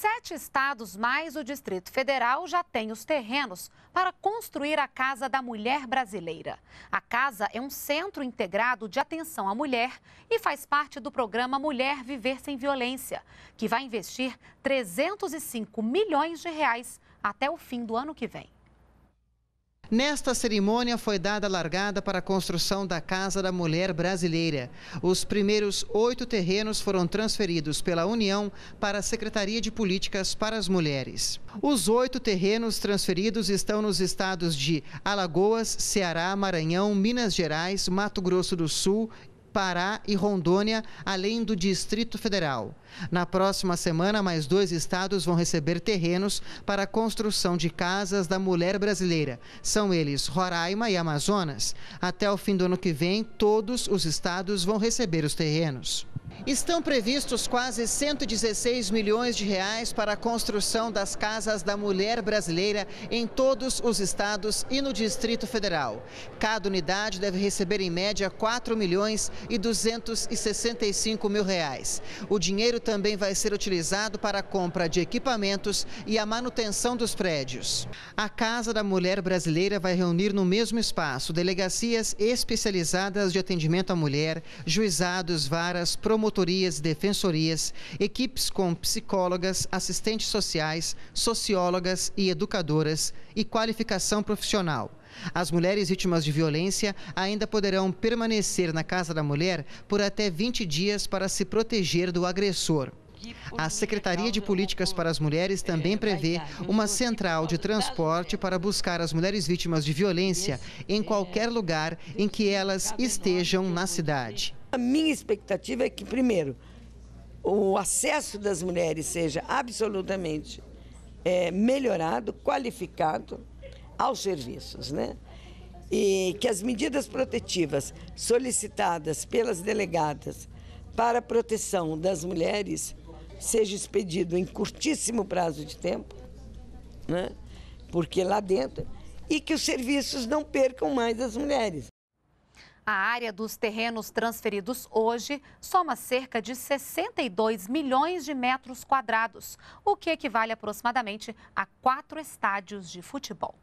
Sete estados mais o Distrito Federal já têm os terrenos para construir a Casa da Mulher Brasileira. A casa é um centro integrado de atenção à mulher e faz parte do programa Mulher Viver Sem Violência, que vai investir 305 milhões de reais até o fim do ano que vem. Nesta cerimônia foi dada largada para a construção da Casa da Mulher Brasileira. Os primeiros oito terrenos foram transferidos pela União para a Secretaria de Políticas para as Mulheres. Os oito terrenos transferidos estão nos estados de Alagoas, Ceará, Maranhão, Minas Gerais, Mato Grosso do Sul Pará e Rondônia, além do Distrito Federal. Na próxima semana, mais dois estados vão receber terrenos para a construção de casas da mulher brasileira. São eles Roraima e Amazonas. Até o fim do ano que vem, todos os estados vão receber os terrenos. Estão previstos quase 116 milhões de reais para a construção das casas da mulher brasileira em todos os estados e no Distrito Federal. Cada unidade deve receber em média 4 milhões e 265 mil reais. O dinheiro também vai ser utilizado para a compra de equipamentos e a manutenção dos prédios. A Casa da Mulher Brasileira vai reunir no mesmo espaço delegacias especializadas de atendimento à mulher, juizados, varas, promotores promotorias, defensorias, equipes com psicólogas, assistentes sociais, sociólogas e educadoras e qualificação profissional. As mulheres vítimas de violência ainda poderão permanecer na Casa da Mulher por até 20 dias para se proteger do agressor. A Secretaria de Políticas para as Mulheres também prevê uma central de transporte para buscar as mulheres vítimas de violência em qualquer lugar em que elas estejam na cidade. A minha expectativa é que, primeiro, o acesso das mulheres seja absolutamente é, melhorado, qualificado aos serviços, né? E que as medidas protetivas solicitadas pelas delegadas para a proteção das mulheres seja expedido em curtíssimo prazo de tempo, né? Porque lá dentro e que os serviços não percam mais as mulheres. A área dos terrenos transferidos hoje soma cerca de 62 milhões de metros quadrados, o que equivale aproximadamente a quatro estádios de futebol.